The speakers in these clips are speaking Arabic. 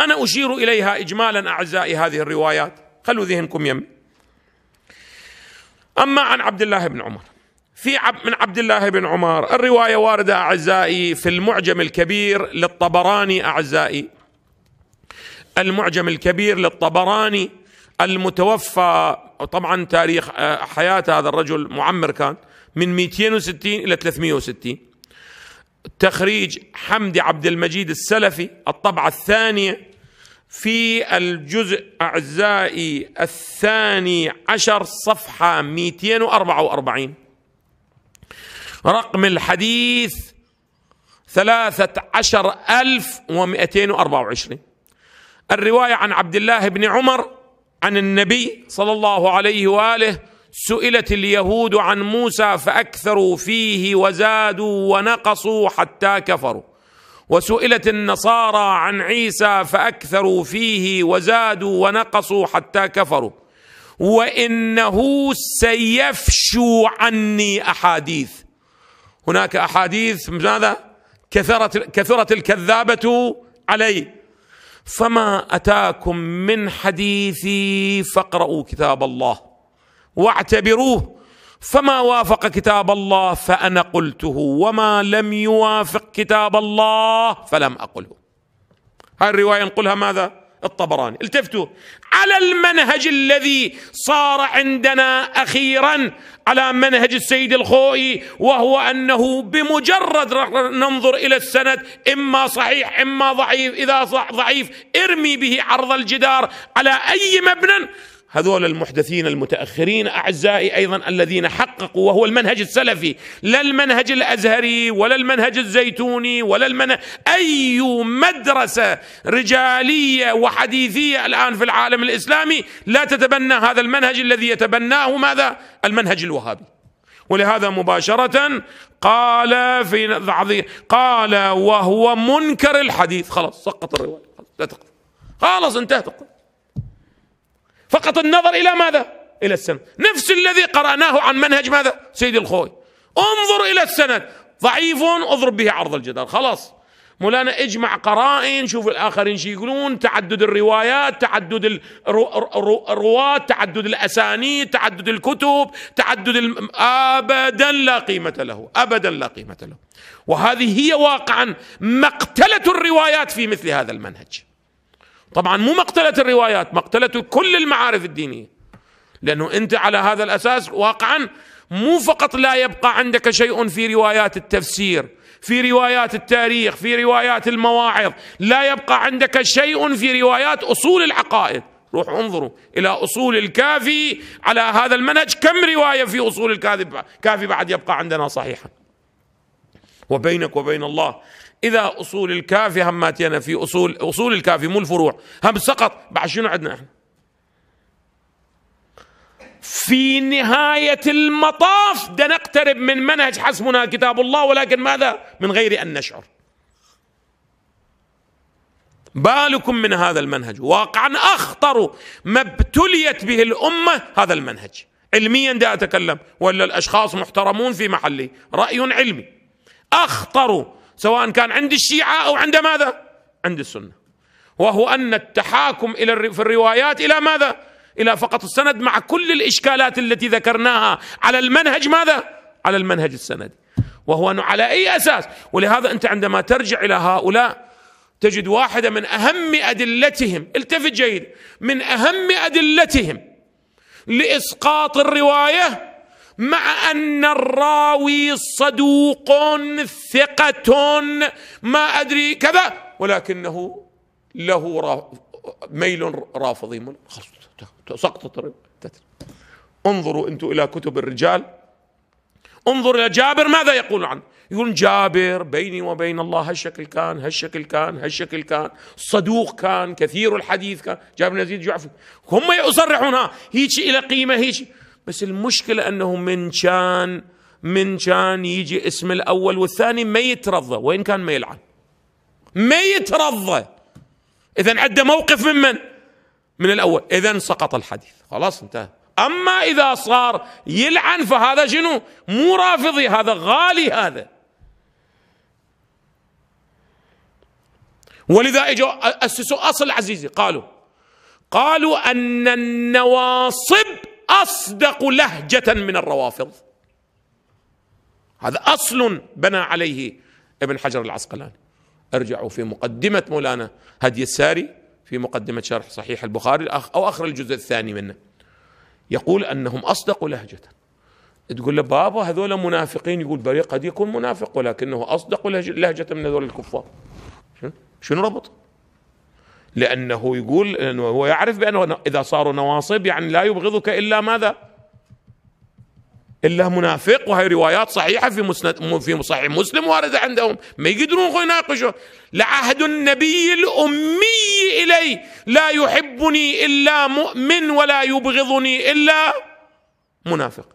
أنا أشير إليها إجمالا أعزائي هذه الروايات خلوا ذهنكم يمي أما عن عبد الله بن عمر في عب من عبد الله بن عمر الرواية واردة أعزائي في المعجم الكبير للطبراني أعزائي المعجم الكبير للطبراني المتوفى طبعا تاريخ آه، حياة هذا الرجل معمر كان من 260 إلى 360 تخريج حمدي عبد المجيد السلفي الطبعة الثانية في الجزء أعزائي الثاني عشر صفحة 244 رقم الحديث ثلاثة عشر ألف ومئتين وأربعة وعشرين الرواية عن عبد الله بن عمر عن النبي صلى الله عليه وآله سئلت اليهود عن موسى فأكثروا فيه وزادوا ونقصوا حتى كفروا وسئلت النصارى عن عيسى فاكثروا فيه وزادوا ونقصوا حتى كفروا وانه سيفشو عني احاديث هناك احاديث ماذا كثرت كثرت الكذابه علي فما اتاكم من حديثي فاقرؤوا كتاب الله واعتبروه فما وافق كتاب الله فانا قلته وما لم يوافق كتاب الله فلم اقله هاي الروايه ينقلها ماذا الطبراني التفتوا على المنهج الذي صار عندنا اخيرا على منهج السيد الخوئي وهو انه بمجرد ننظر الى السند اما صحيح اما ضعيف اذا ضعيف ارمي به عرض الجدار على اي مبنى هذول المحدثين المتأخرين أعزائي أيضا الذين حققوا وهو المنهج السلفي لا المنهج الأزهري ولا المنهج الزيتوني ولا المنهج أي مدرسة رجالية وحديثية الآن في العالم الإسلامي لا تتبنى هذا المنهج الذي يتبناه ماذا؟ المنهج الوهابي ولهذا مباشرة قال في قال وهو منكر الحديث خلاص سقط الرواية لا تقف خلاص انتهت فقط النظر إلى ماذا إلى السند نفس الذي قرأناه عن منهج ماذا سيدي الخوي انظر إلى السند ضعيف اضرب به عرض الجدار خلاص مولانا اجمع قرائن شوف الاخرين شو يقولون تعدد الروايات تعدد الرواة تعدد الاسانيد تعدد الكتب تعدد الم... ابدا لا قيمه له ابدا لا قيمه له وهذه هي واقعا مقتله الروايات في مثل هذا المنهج طبعا مو مقتلة الروايات مقتلة كل المعارف الدينية لأنه أنت على هذا الأساس واقعا مو فقط لا يبقى عندك شيء في روايات التفسير في روايات التاريخ في روايات المواعظ لا يبقى عندك شيء في روايات أصول العقائد روحوا انظروا إلى أصول الكافي على هذا المنهج كم رواية في أصول الكافي بعد يبقى عندنا صحيحة وبينك وبين الله اذا اصول الكافي هماتينا هم في اصول اصول الكافي مو الفروع هم سقط بعد شنو عندنا احنا في نهاية المطاف ده نقترب من منهج حسبنا كتاب الله ولكن ماذا من غير أن نشعر بالكم من هذا المنهج واقعا أخطر ما ابتليت به الأمة هذا المنهج علميا ده أتكلم ولا الأشخاص محترمون في محلي رأي علمي أخطر سواء كان عند الشيعة أو عند ماذا عند السنة وهو أن التحاكم إلى في الروايات إلى ماذا إلى فقط السند مع كل الإشكالات التي ذكرناها على المنهج ماذا على المنهج السندي وهو أنه على أي أساس ولهذا أنت عندما ترجع إلى هؤلاء تجد واحدة من أهم أدلتهم التفت جيد من أهم أدلتهم لإسقاط الرواية مع أن الراوي صدوق ثقة ما أدري كذا ولكنه له ميل رافضي خلاص سقطت انظروا أنتم إلى كتب الرجال انظر إلى جابر ماذا يقول عنه يقول جابر بيني وبين الله هالشكل كان هالشكل كان هالشكل كان صدوق كان كثير الحديث كان جابر بن يزيد جعفي هم ها هيك إلى قيمة هيك بس المشكلة أنه من كان من كان يجي اسم الأول والثاني ما يترضى وإن كان ما يلعن ما يترضى إذا عنده موقف من من الأول إذا سقط الحديث خلاص انتهى أما إذا صار يلعن فهذا شنو مو رافضي هذا غالي هذا ولذا اجوا اسسوا اصل عزيزي قالوا قالوا ان النواصب اصدق لهجه من الروافض هذا اصل بنى عليه ابن حجر العسقلاني ارجعوا في مقدمه مولانا هدي الساري في مقدمه شرح صحيح البخاري او اخر الجزء الثاني منه يقول انهم اصدق لهجه تقول له بابا هذول منافقين يقول بريق قد يكون منافق ولكنه اصدق لهجه من هذول الكفار شنو ربط؟ لأنه يقول أنه هو يعرف بأنه إذا صاروا نواصب يعني لا يبغضك إلا ماذا إلا منافق وهي روايات صحيحة في مسند في صحيح مسلم واردة عندهم ما يقدرون يناقشوا لعهد النبي الأمي إلي لا يحبني إلا مؤمن ولا يبغضني إلا منافق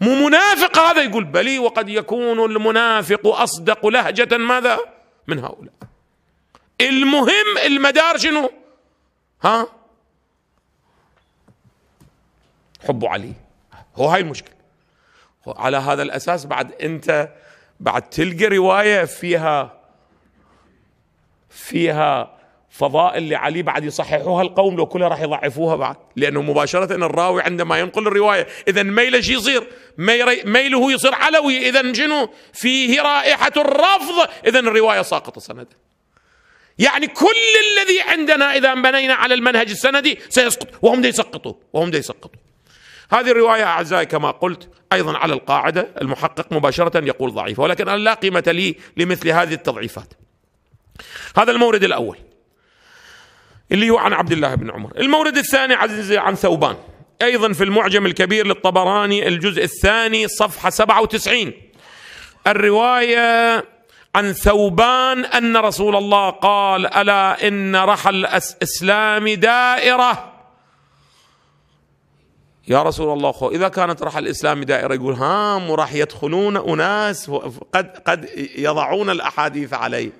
مو منافق هذا يقول بلي وقد يكون المنافق أصدق لهجة ماذا من هؤلاء المهم المدار شنو ها حبه علي هو هاي المشكلة على هذا الأساس بعد أنت بعد تلقى رواية فيها فيها فضائل لعلي بعد يصححوها القوم لو كلها راح يضعفوها بعد لأنه مباشرة الراوي عندما ينقل الرواية إذا ميله شو يصير ميله يصير علوي إذا شنو فيه رائحة الرفض إذا الرواية ساقطة سنده يعني كل الذي عندنا إذا بنينا على المنهج السندي سيسقط وهم دي يسقطوا وهم دي يسقطوا هذه الرواية أعزائي كما قلت أيضا على القاعدة المحقق مباشرة يقول ضعيفة ولكن أنا لا قيمة لي لمثل هذه التضعيفات هذا المورد الأول اللي هو عن عبد الله بن عمر المورد الثاني عزيزي عن ثوبان أيضا في المعجم الكبير للطبراني الجزء الثاني صفحة 97 الرواية عن ثوبان ان رسول الله قال الا ان رحى الاسلام دائره يا رسول الله خو اذا كانت رحى الاسلام دائره يقول هام وراح يدخلون اناس قد قد يضعون الاحاديث عليه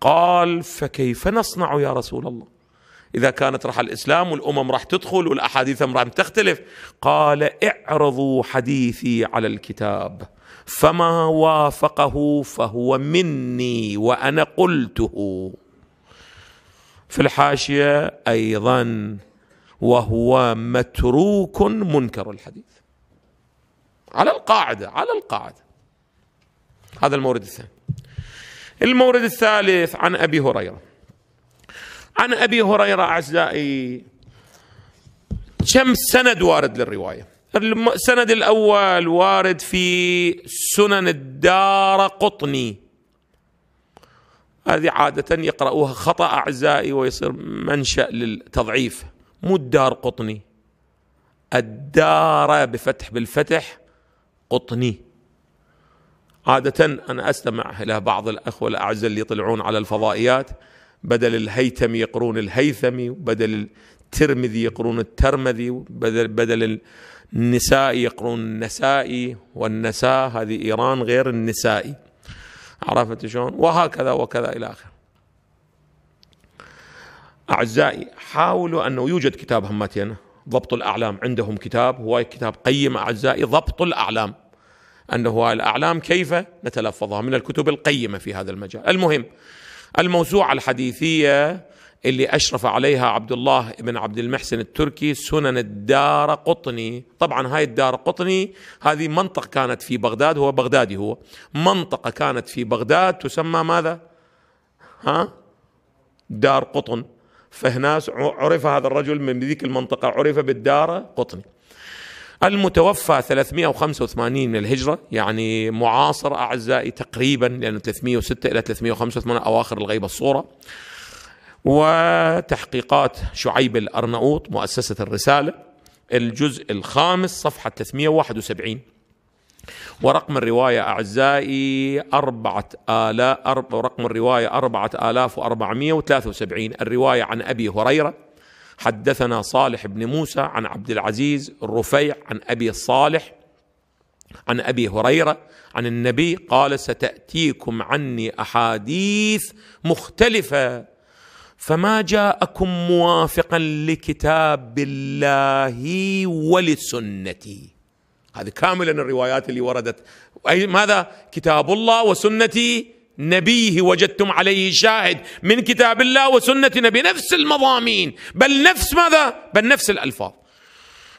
قال فكيف نصنع يا رسول الله إذا كانت رحل الإسلام والأمم راح تدخل والأحاديث راح تختلف قال اعرضوا حديثي على الكتاب فما وافقه فهو مني وانا قلته في الحاشيه ايضا وهو متروك منكر الحديث على القاعده على القاعده هذا المورد الثاني المورد الثالث عن ابي هريره عن ابي هريره اعزائي كم سند وارد للروايه السند الأول وارد في سنن الدار قطني هذه عادة يقرأوها خطأ أعزائي ويصير منشأ للتضعيف مو الدار قطني الدار بفتح بالفتح قطني عادة أنا أستمع إلى بعض الأخوة الأعزاء اللي يطلعون على الفضائيات بدل الهيثمي يقرون الهيثمي وبدل الترمذي يقرون الترمذي بدل بدل النسائي يقرون النسائي والنساء هذه إيران غير النسائي عرفت شلون وهكذا وكذا إلى آخره أعزائي حاولوا أنه يوجد كتاب همتين ضبط الأعلام عندهم كتاب هو كتاب قيم أعزائي ضبط الأعلام أنه هو الأعلام كيف نتلفظها من الكتب القيمة في هذا المجال المهم الموسوعة الحديثية اللي أشرف عليها عبد الله بن عبد المحسن التركي سنن الدار قطني طبعا هاي الدار قطني هذه منطقة كانت في بغداد هو بغدادي هو منطقة كانت في بغداد تسمى ماذا ها دار قطن فهنا عرف هذا الرجل من ذيك المنطقة عرف بالدار قطني المتوفى 385 من الهجرة يعني معاصر أعزائي تقريبا لأنه 306 إلى 385 أواخر الغيبة الصورة وتحقيقات شعيب الأرناؤوط مؤسسة الرسالة الجزء الخامس صفحة 371 ورقم الرواية أعزائي أربعة آلاف أرب رقم الرواية أربعة آلاف وأربعمائة وثلاثة وسبعين الرواية عن أبي هريرة حدثنا صالح بن موسى عن عبد العزيز الرفيع عن أبي صالح عن أبي هريرة عن النبي قال ستأتيكم عني أحاديث مختلفة فما جاءكم موافقا لكتاب الله ولسنتي هذه كاملا الروايات اللي وردت أي ماذا كتاب الله وسنتي نبيه وجدتم عليه شاهد من كتاب الله وسنة نبي نفس المضامين بل نفس ماذا بل نفس الألفاظ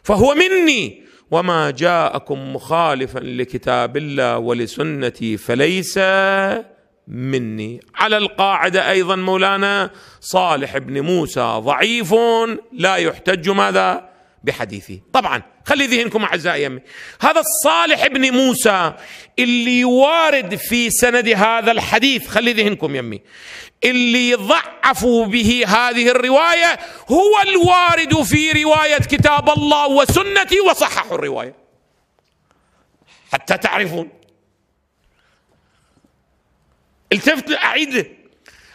فهو مني وما جاءكم مخالفا لكتاب الله ولسنتي فليس مني على القاعدة أيضا مولانا صالح بن موسى ضعيف لا يحتج ماذا بحديثه طبعا خلي ذهنكم أعزائي يمي هذا الصالح بن موسى اللي وارد في سند هذا الحديث خلي ذهنكم يمي اللي ضعفوا به هذه الرواية هو الوارد في رواية كتاب الله وسنتي وصححوا الرواية حتى تعرفون التفت أعيد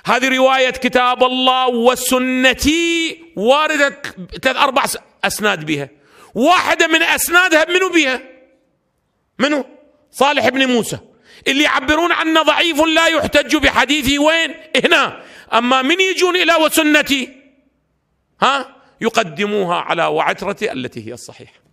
هذه رواية كتاب الله وسنتي واردة ثلاث أربع أسناد بها واحدة من أسنادها منو بها منو صالح بن موسى اللي يعبرون عنه ضعيف لا يحتج بحديثه وين هنا أما من يجون إلى وسنتي ها يقدموها على وعترتي التي هي الصحيحه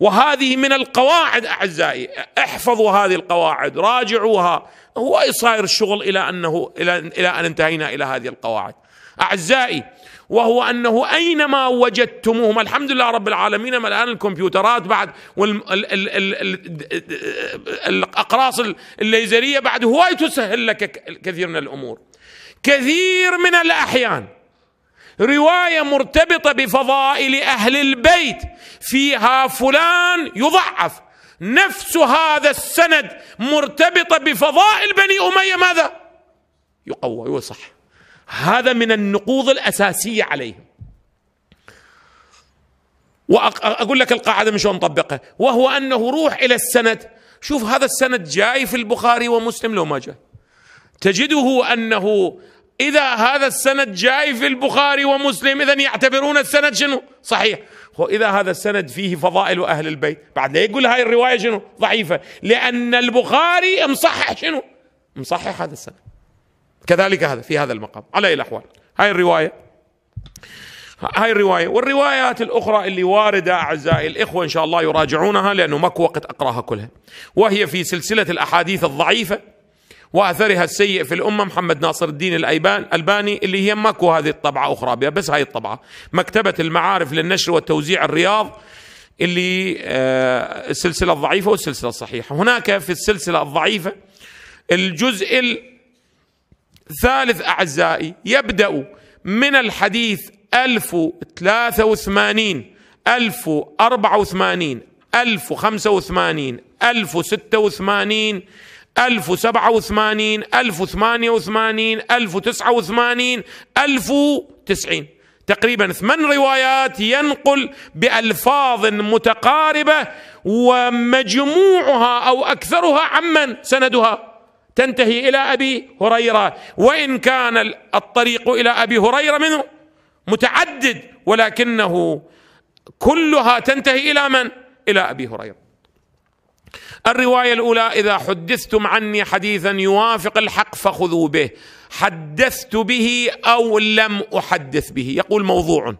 وهذه من القواعد اعزائي احفظوا هذه القواعد راجعوها هو صاير الشغل الى انه الى الى ان انتهينا الى هذه القواعد اعزائي وهو انه اينما وجدتموهم الحمد لله رب العالمين الان الكمبيوترات بعد والاقراص الليزريه بعد هواي تسهل لك كثير من الامور كثير من الاحيان روايه مرتبطه بفضائل اهل البيت فيها فلان يضعف نفس هذا السند مرتبطه بفضائل بني اميه ماذا؟ يقوى ويصح هذا من النقوض الاساسيه عليهم واقول لك القاعده من شلون نطبقها وهو انه روح الى السند شوف هذا السند جاي في البخاري ومسلم لو ما جاي تجده انه إذا هذا السند جاي في البخاري ومسلم إذا يعتبرون السند شنو صحيح وإذا هذا السند فيه فضائل أهل البيت بعد لا يقول هاي الرواية شنو ضعيفة لأن البخاري مصحح شنو مصحح هذا السند كذلك هذا في هذا المقام على أي الأحوال هاي الرواية هاي الرواية والروايات الأخرى اللي واردة أعزائي الإخوة إن شاء الله يراجعونها لأنه ماكو وقت أقراها كلها وهي في سلسلة الأحاديث الضعيفة واثرها السيء في الامه محمد ناصر الدين الالباني اللي هي ماكو هذه الطبعه اخرى بها بس هاي الطبعه مكتبه المعارف للنشر والتوزيع الرياض اللي آه، السلسله الضعيفه والسلسله الصحيحه هناك في السلسله الضعيفه الجزء الثالث اعزائي يبدا من الحديث 1083 1084 1085 1086 1087 1088 1089 1090 تقريبا ثمان روايات ينقل بألفاظ متقاربة ومجموعها أو أكثرها عمن سندها تنتهي إلى أبي هريرة وإن كان الطريق إلى أبي هريرة منه متعدد ولكنه كلها تنتهي إلى من؟ إلى أبي هريرة الرواية الأولى إذا حدثتم عني حديثا يوافق الحق فخذوا به حدثت به أو لم أحدث به يقول موضوع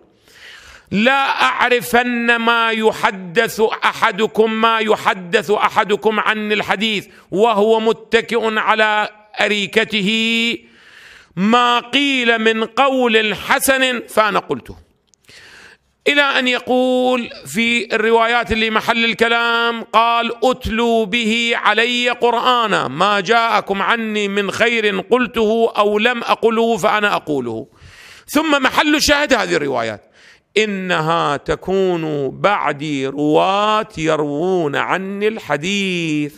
لا أعرفن ما يحدث أحدكم ما يحدث أحدكم عن الحديث وهو متكئ على أريكته ما قيل من قول حسن فأنا قلته الى ان يقول في الروايات اللي محل الكلام قال اتلوا به علي قرانا ما جاءكم عني من خير قلته او لم اقله فانا اقوله ثم محل الشاهد هذه الروايات انها تكون بعدي رواه يروون عني الحديث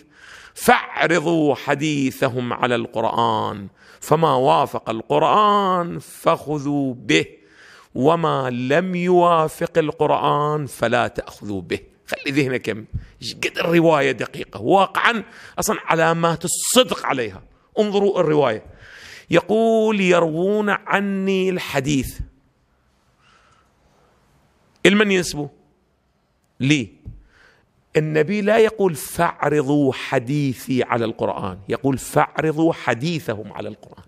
فاعرضوا حديثهم على القران فما وافق القران فخذوا به وما لم يوافق القرآن فلا تأخذوا به خلي ذهنك قد الرواية دقيقة واقعا أصلا علامات الصدق عليها انظروا الرواية يقول يروون عني الحديث لمن ينسبه لي النبي لا يقول فاعرضوا حديثي على القرآن يقول فاعرضوا حديثهم على القرآن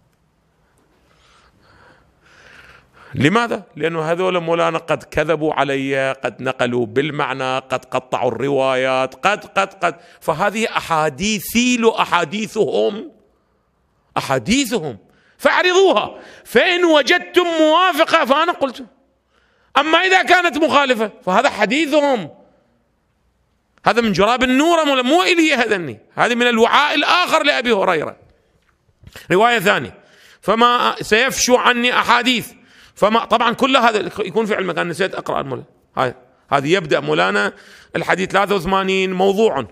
لماذا؟ لأنه هذول مولانا قد كذبوا علي قد نقلوا بالمعنى قد قطعوا الروايات قد قد قد فهذه أحاديثي أحاديثهم أحاديثهم فاعرضوها فإن وجدتم موافقة فأنا قلت أما إذا كانت مخالفة فهذا حديثهم هذا من جراب النور مو إلي هذني هذه من الوعاء الآخر لأبي هريرة رواية ثانية فما سيفشو عني أحاديث فما طبعا كل هذا يكون في علمك انا نسيت اقرا المولى هاي هذه يبدا مولانا الحديث 83 موضوع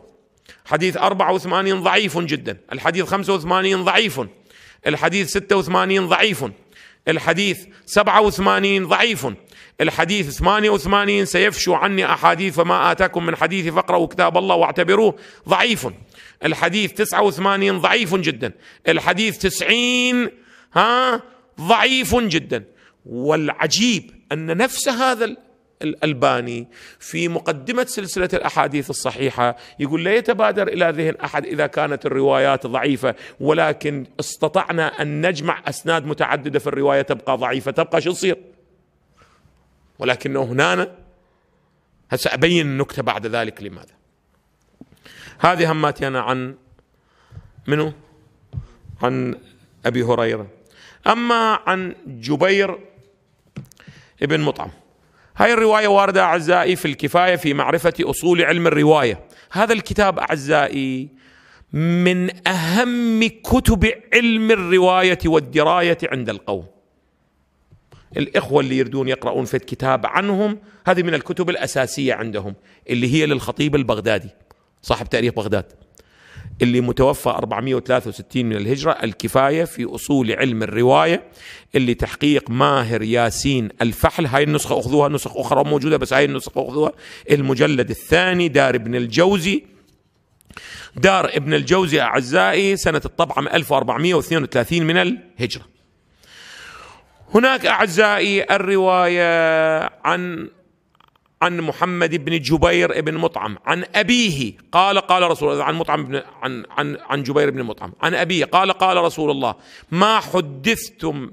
حديث 84 ضعيف جدا الحديث 85 ضعيف الحديث 86 ضعيف الحديث 87 ضعيف الحديث 88 سيفشو عني أحاديث فما آتاكم من حديث فاقرأوا كتاب الله واعتبروه ضعيف الحديث 89 ضعيف جدا الحديث 90 ها ضعيف جدا والعجيب ان نفس هذا الألباني في مقدمة سلسلة الأحاديث الصحيحة يقول لا يتبادر إلى ذهن أحد إذا كانت الروايات ضعيفة ولكن استطعنا أن نجمع أسناد متعددة في الرواية تبقى ضعيفة تبقى شو تصير ولكنه هنا سأبين النكتة بعد ذلك لماذا هذه هماتي أنا عن منو عن أبي هريرة أما عن جبير ابن مطعم هاي الرواية واردة أعزائي في الكفاية في معرفة أصول علم الرواية هذا الكتاب أعزائي من أهم كتب علم الرواية والدراية عند القوم الإخوة اللي يردون يقرؤون في الكتاب عنهم هذه من الكتب الأساسية عندهم اللي هي للخطيب البغدادي صاحب تاريخ بغداد اللي متوفى 463 من الهجرة الكفاية في أصول علم الرواية اللي تحقيق ماهر ياسين الفحل هاي النسخة أخذوها نسخ أخرى موجودة بس هاي النسخة أخذوها المجلد الثاني دار ابن الجوزي دار ابن الجوزي أعزائي سنة الطبعة 1432 من الهجرة هناك أعزائي الرواية عن عن محمد بن جبير بن مطعم عن أبيه قال قال رسول الله عن مطعم بن عن عن عن جبير بن مطعم عن أبيه قال قال رسول الله ما حدثتم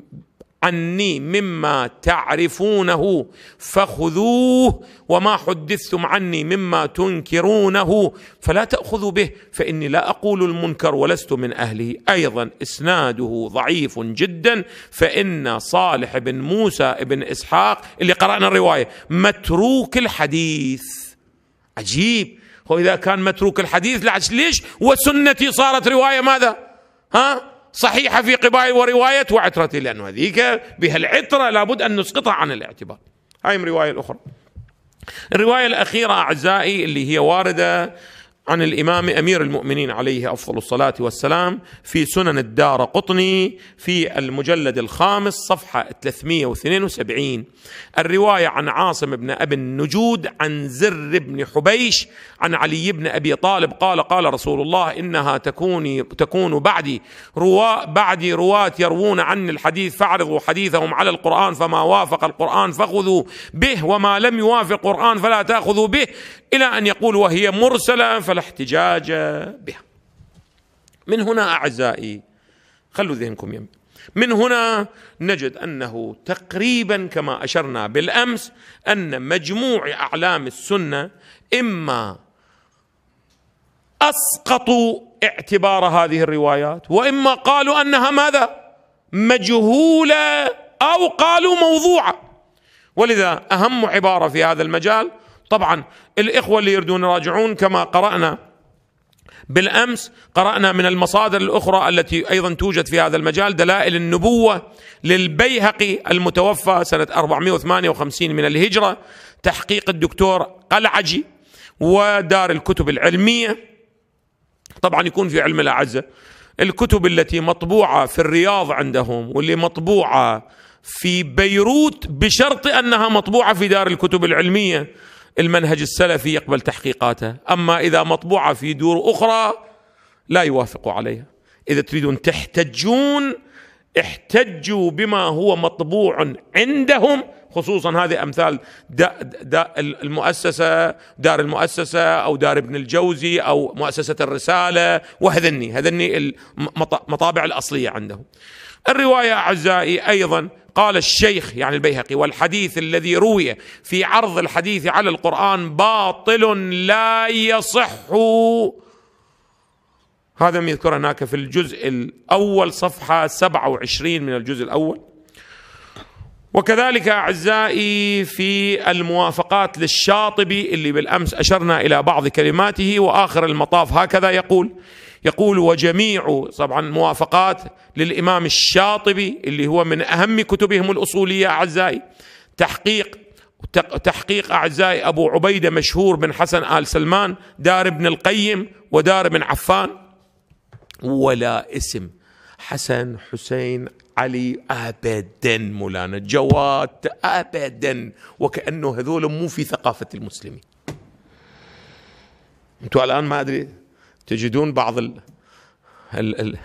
عني مما تعرفونه فخذوه وما حدثتم عني مما تنكرونه فلا تاخذوا به فاني لا اقول المنكر ولست من اهله ايضا اسناده ضعيف جدا فان صالح بن موسى بن اسحاق اللي قرانا الروايه متروك الحديث عجيب هو اذا كان متروك الحديث لعش ليش وسنتي صارت روايه ماذا ها صحيحة في قبائل ورواية وعترة لأن هذيك بها العترة لابد أن نسقطها عن الاعتبار هاي رواية الرواية الأخرى الرواية الأخيرة أعزائي اللي هي واردة عن الإمام أمير المؤمنين عليه أفضل الصلاة والسلام في سنن الدار قطني في المجلد الخامس صفحة 372 الرواية عن عاصم بن أبي النجود عن زر بن حبيش عن علي بن أبي طالب قال قال رسول الله إنها تكوني تكون بعدي رواة بعدي رواة يروون عني الحديث فاعرضوا حديثهم على القرآن فما وافق القرآن فخذوا به وما لم يوافق القرآن فلا تأخذوا به إلى أن يقول وهي مرسلة فلا احتجاج بها من هنا أعزائي خلوا ذهنكم يم من هنا نجد أنه تقريبا كما أشرنا بالأمس أن مجموع أعلام السنة إما أسقطوا اعتبار هذه الروايات وإما قالوا أنها ماذا مجهولة أو قالوا موضوعة ولذا أهم عبارة في هذا المجال طبعا الإخوة اللي يريدون يراجعون كما قرأنا بالأمس قرأنا من المصادر الأخرى التي أيضا توجد في هذا المجال دلائل النبوة للبيهقي المتوفى سنة 458 من الهجرة تحقيق الدكتور قلعجي ودار الكتب العلمية طبعا يكون في علم الأعزة الكتب التي مطبوعة في الرياض عندهم واللي مطبوعة في بيروت بشرط أنها مطبوعة في دار الكتب العلمية المنهج السلفي يقبل تحقيقاته أما إذا مطبوعة في دور أخرى لا يوافق عليها إذا تريدون تحتجون احتجوا بما هو مطبوع عندهم خصوصا هذه امثال دا دا المؤسسه دار المؤسسه او دار ابن الجوزي او مؤسسه الرساله وهذني هذني المطابع الاصليه عندهم. الروايه اعزائي ايضا قال الشيخ يعني البيهقي والحديث الذي روي في عرض الحديث على القرآن باطل لا يصح هذا ما يذكر هناك في الجزء الأول صفحة 27 من الجزء الأول وكذلك أعزائي في الموافقات للشاطبي اللي بالأمس أشرنا إلى بعض كلماته وآخر المطاف هكذا يقول يقول وجميع طبعا موافقات للإمام الشاطبي اللي هو من أهم كتبهم الأصولية أعزائي تحقيق تحقيق أعزائي أبو عبيدة مشهور بن حسن آل سلمان دار ابن القيم ودار ابن عفان ولا اسم حسن حسين علي ابدا مولانا جواد ابدا وكانه هذول مو في ثقافه المسلمين انتوا الان ما ادري تجدون بعض ال... ال... ال...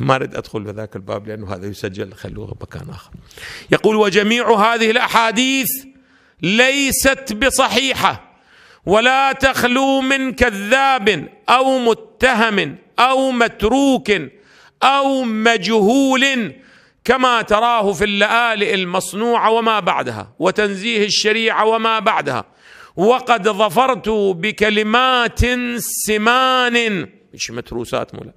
ما اريد ادخل بذاك الباب لانه هذا يسجل خلوه مكان اخر. يقول وجميع هذه الاحاديث ليست بصحيحه ولا تخلو من كذاب او متهم او متروك او مجهول كما تراه في اللآلئ المصنوعه وما بعدها وتنزيه الشريعه وما بعدها وقد ظفرت بكلمات سمان مش متروسات مولا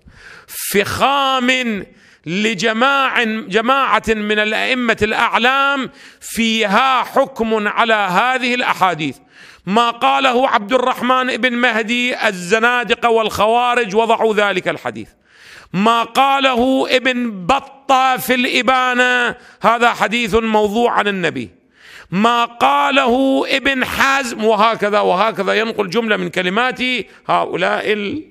فخام لجماع جماعة من الأئمة الأعلام فيها حكم على هذه الأحاديث ما قاله عبد الرحمن بن مهدي الزنادقة والخوارج وضعوا ذلك الحديث ما قاله ابن بطة في الإبانة هذا حديث موضوع عن النبي ما قاله ابن حزم وهكذا وهكذا ينقل جملة من كلمات هؤلاء